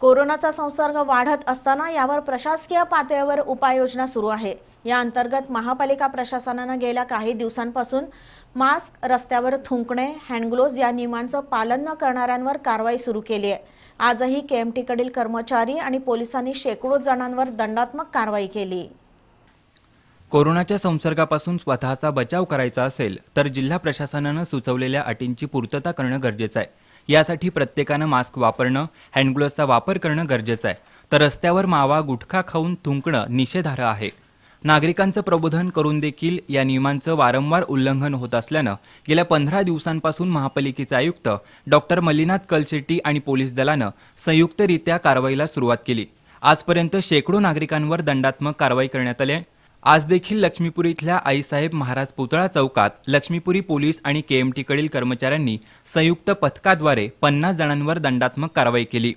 कोरोनाचा संसर्ग वाढत असताना यावर प्रशासकीय पातळीवर उपाययोजना सुरू आहे या अंतर्गत महापालिका प्रशासनानं गेल्या काही दिवसांपासून मास्क रस्त्यावर थुंकणे हँडग्लोव्हज या नियमांचं पालन न करणाऱ्यांवर कारवाई सुरू केली आहे आजही केएमटीकडील कर्मचारी आणि पोलिसांनी शेकडो जणांवर दंडात्मक कारवाई केली कोरोनाच्या संसर्गापासून स्वतःचा बचाव करायचा असेल तर जिल्हा प्रशासनानं सुचवलेल्या अटींची पूर्तता करणं गरजेचं आहे यासाठी प्रत्येकानं मास्क वापरणं हँडग्लोव्हचा वापर करणं गरजेचं आहे तर रस्त्यावर मावा गुटखा खाऊन थुंकणं निषेधार्ह आहे नागरिकांचं प्रबोधन करून देखील या नियमांचं वारंवार उल्लंघन होत असल्यानं गेल्या पंधरा दिवसांपासून महापालिकेचे आयुक्त डॉक्टर मल्लीनाथ कलशेट्टी आणि पोलीस दलानं संयुक्तरित्या कारवाईला सुरुवात केली आजपर्यंत शेकडो नागरिकांवर दंडात्मक कारवाई करण्यात आली आहे आज देखील लक्ष्मीपुरी इथल्या आईसाहेब महाराज पुतळा चौकात लक्ष्मीपुरी पोलीस आणि केएमटीकडील कर्मचाऱ्यांनी संयुक्त पथकाद्वारे पन्नास जणांवर दंडात्मक कारवाई केली